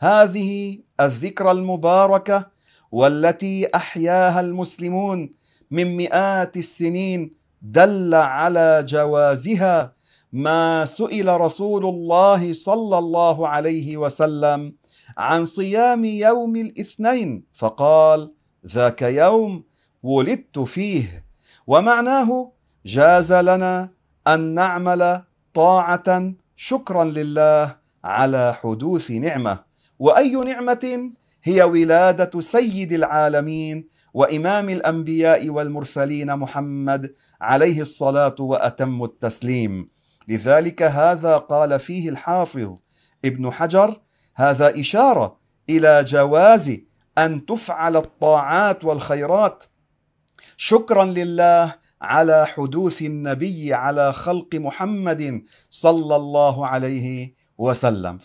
هذه الذكرى المباركه والتي احياها المسلمون من مئات السنين دل على جوازها ما سئل رسول الله صلى الله عليه وسلم عن صيام يوم الاثنين فقال ذاك يوم ولدت فيه ومعناه جاز لنا ان نعمل طاعه شكرا لله على حدوث نعمه واي نعمه هي ولاده سيد العالمين وامام الانبياء والمرسلين محمد عليه الصلاه واتم التسليم لذلك هذا قال فيه الحافظ ابن حجر هذا اشاره الى جواز ان تفعل الطاعات والخيرات شكرا لله على حدوث النبي على خلق محمد صلى الله عليه وسلم